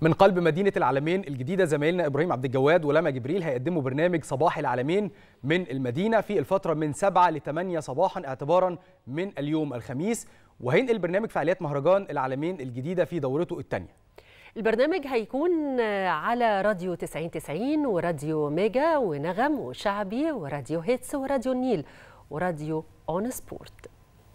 من قلب مدينة العالمين الجديدة زميلنا إبراهيم عبد الجواد ولما جبريل هيقدموا برنامج صباح العالمين من المدينة في الفترة من 7 ل 8 صباحا اعتبارا من اليوم الخميس وهينقل برنامج فعاليات مهرجان العالمين الجديدة في دورته الثانية البرنامج هيكون على راديو 9090 وراديو ميجا ونغم وشعبي وراديو هيتس وراديو النيل وراديو اون سبورت